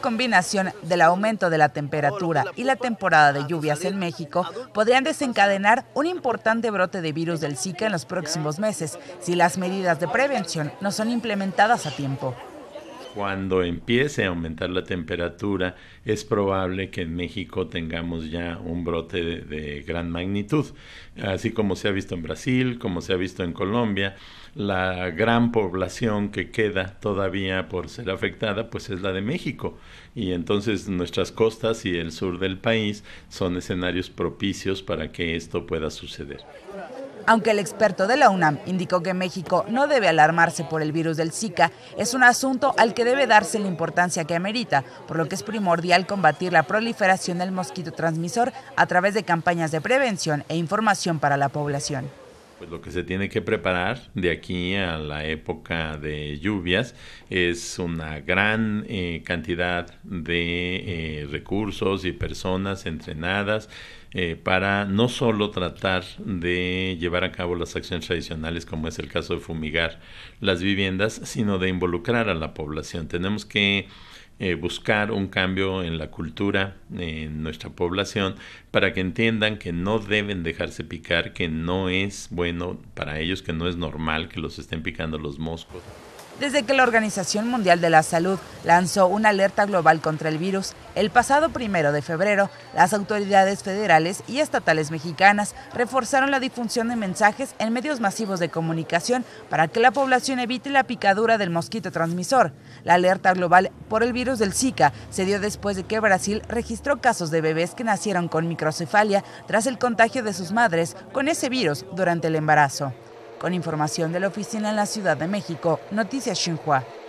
combinación del aumento de la temperatura y la temporada de lluvias en México podrían desencadenar un importante brote de virus del Zika en los próximos meses si las medidas de prevención no son implementadas a tiempo. Cuando empiece a aumentar la temperatura, es probable que en México tengamos ya un brote de, gran magnitud, así como se ha visto en Brasil, como se ha visto en Colombia la gran población que queda todavía por ser afectada, pues es la de México. Y entonces nuestras costas y el sur del país son escenarios propicios para que esto pueda suceder. Aunque el experto de la UNAM indicó que México no debe alarmarse por el virus del Zika, es un asunto al que debe darse la importancia que amerita, por lo que es primordial combatir la proliferación del mosquito transmisor a través de campañas de prevención e información para la población. Pues lo que se tiene que preparar de aquí a la época de lluvias es una gran eh, cantidad de eh, recursos y personas entrenadas eh, para no solo tratar de llevar a cabo las acciones tradicionales como es el caso de fumigar las viviendas, sino de involucrar a la población. Tenemos que eh, buscar un cambio en la cultura en nuestra población para que entiendan que no deben dejarse picar, que no es bueno para ellos, que no es normal que los estén picando los moscos. Desde que la Organización Mundial de la Salud lanzó una alerta global contra el virus, el pasado primero de febrero, las autoridades federales y estatales mexicanas reforzaron la difusión de mensajes en medios masivos de comunicación para que la población evite la picadura del mosquito transmisor. La alerta global por el virus del Zika se dio después de que Brasil registró casos de bebés que nacieron con microcefalia tras el contagio de sus madres con ese virus durante el embarazo. Con información de la oficina en la Ciudad de México, Noticias Xinhua.